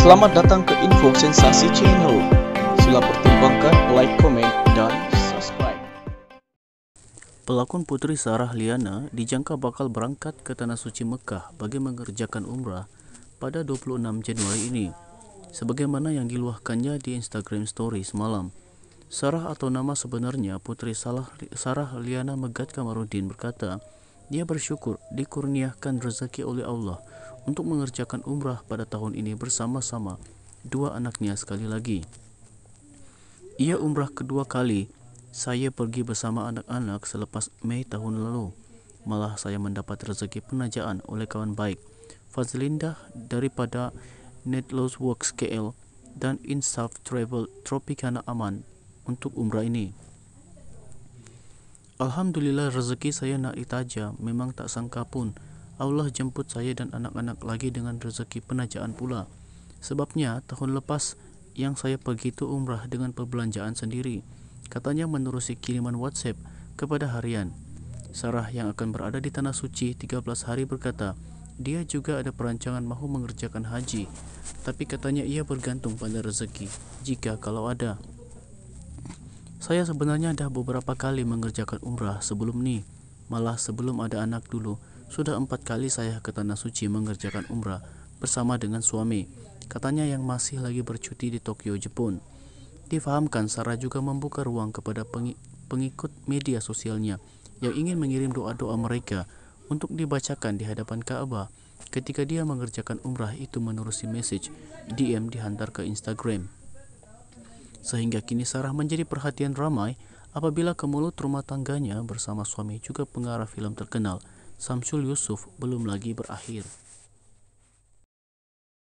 Selamat datang ke Info Sensasi Channel. Sila pertimbangkan like, komen dan subscribe. Pelakon Putri Sarah Liana dijangka bakal berangkat ke Tanah Suci Mekah bagi mengerjakan umrah pada 26 Januari ini. Sebagaimana yang diluahkannya di Instagram Story semalam. Sarah atau nama sebenarnya Putri Salah, Sarah Liana Megat Kamarudin berkata, dia bersyukur dikurniakan rezeki oleh Allah untuk mengerjakan umrah pada tahun ini bersama-sama dua anaknya sekali lagi. Ia umrah kedua kali, saya pergi bersama anak-anak selepas Mei tahun lalu. Malah saya mendapat rezeki penajaan oleh kawan baik Fazlinda daripada Netlos Works KL dan Insaf Travel Tropicana Aman untuk umrah ini. Alhamdulillah rezeki saya naik tajam memang tak sangka pun. Allah jemput saya dan anak-anak lagi dengan rezeki penajaan pula. Sebabnya tahun lepas yang saya pergi tu umrah dengan perbelanjaan sendiri. Katanya menerusi kiriman WhatsApp kepada harian. Sarah yang akan berada di Tanah Suci 13 hari berkata, dia juga ada perancangan mahu mengerjakan haji. Tapi katanya ia bergantung pada rezeki, jika kalau ada. Saya sebenarnya dah beberapa kali mengerjakan umrah sebelum ni, malah sebelum ada anak dulu. Sudah empat kali saya ke Tanah Suci mengerjakan umrah bersama dengan suami, katanya yang masih lagi bercuti di Tokyo, Jepun. Difahamkan Sarah juga membuka ruang kepada pengikut media sosialnya yang ingin mengirim doa-doa mereka untuk dibacakan di hadapan Ka'bah ketika dia mengerjakan umrah itu menerusi message DM dihantar ke Instagram. Sehingga kini Sarah menjadi perhatian ramai apabila ke rumah tangganya bersama suami juga pengarah film terkenal – Samsul Yusuf belum lagi berakhir.